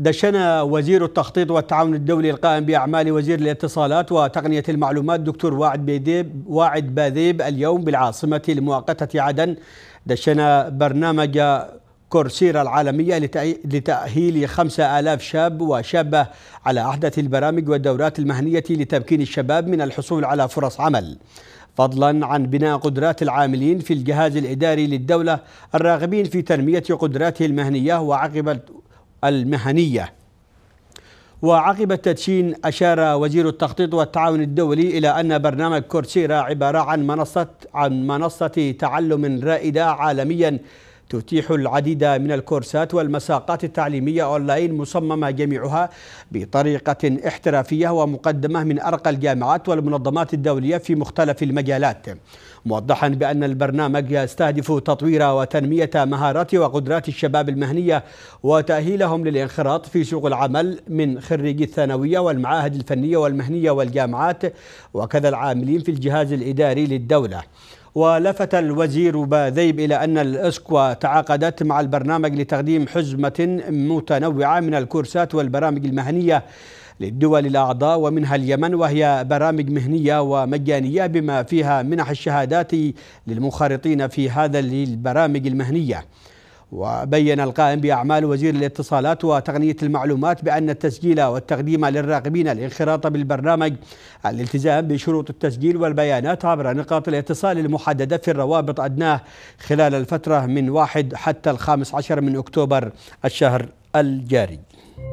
دشن وزير التخطيط والتعاون الدولي القائم بأعمال وزير الاتصالات وتقنية المعلومات دكتور واعد, واعد باذيب اليوم بالعاصمة المؤقتة عدن دشن برنامج كورسيرا العالمية لتأهيل خمسة آلاف شاب وشابة على أحدث البرامج والدورات المهنية لتمكين الشباب من الحصول على فرص عمل فضلا عن بناء قدرات العاملين في الجهاز الإداري للدولة الراغبين في تنمية قدراته المهنية وعقب المهنيه وعقب التدشين أشار وزير التخطيط والتعاون الدولي إلى أن برنامج كورسيرا عبارة عن منصة عن منصة تعلم رائدة عالميا تتيح العديد من الكورسات والمساقات التعليمية أونلاين مصممة جميعها بطريقة احترافية ومقدمة من أرقى الجامعات والمنظمات الدولية في مختلف المجالات موضحا بأن البرنامج يستهدف تطوير وتنمية مهارات وقدرات الشباب المهنية وتأهيلهم للانخراط في سوق العمل من خريجي الثانوية والمعاهد الفنية والمهنية والجامعات وكذا العاملين في الجهاز الإداري للدولة ولفت الوزير باذيب إلى أن الأسكوا تعاقدت مع البرنامج لتقديم حزمة متنوعة من الكورسات والبرامج المهنية للدول الأعضاء ومنها اليمن وهي برامج مهنية ومجانية بما فيها منح الشهادات للمنخرطين في هذا البرامج المهنية وبين القائم بأعمال وزير الاتصالات وتقنية المعلومات بأن التسجيل والتقديم للراغبين الانخراط بالبرنامج الالتزام بشروط التسجيل والبيانات عبر نقاط الاتصال المحددة في الروابط أدناه خلال الفترة من 1 حتى الخامس عشر من أكتوبر الشهر الجاري